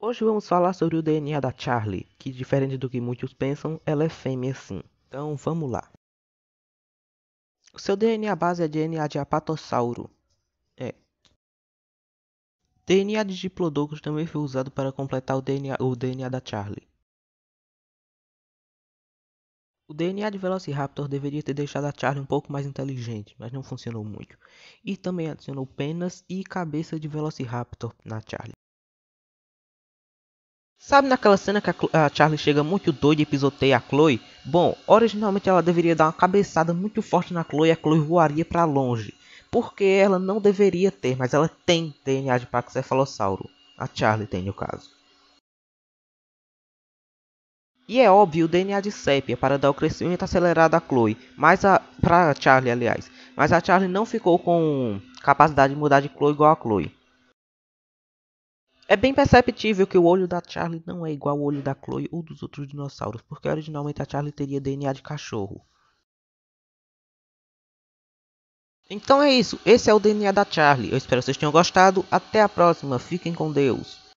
Hoje vamos falar sobre o DNA da Charlie, que diferente do que muitos pensam, ela é fêmea sim. Então vamos lá. O seu DNA base é DNA de apatossauro. É. DNA de Diplodocus também foi usado para completar o DNA, o DNA da Charlie. O DNA de Velociraptor deveria ter deixado a Charlie um pouco mais inteligente, mas não funcionou muito. E também adicionou penas e cabeça de Velociraptor na Charlie. Sabe naquela cena que a, Charlie chega muito doida e pisoteia a Chloe? Bom, originalmente ela deveria dar uma cabeçada muito forte na Chloe e a Chloe voaria para longe. Porque ela não deveria ter, mas ela tem DNA de Paxefalossauro. A Charlie tem no caso. E é óbvio o DNA de sépia para dar o crescimento acelerado a Chloe, mas a pra Charlie aliás, mas a Charlie não ficou com capacidade de mudar de Chloe igual a Chloe. É bem perceptível que o olho da Charlie não é igual ao olho da Chloe ou dos outros dinossauros, porque originalmente a Charlie teria DNA de cachorro. Então é isso, esse é o DNA da Charlie. Eu espero que vocês tenham gostado. Até a próxima, fiquem com Deus.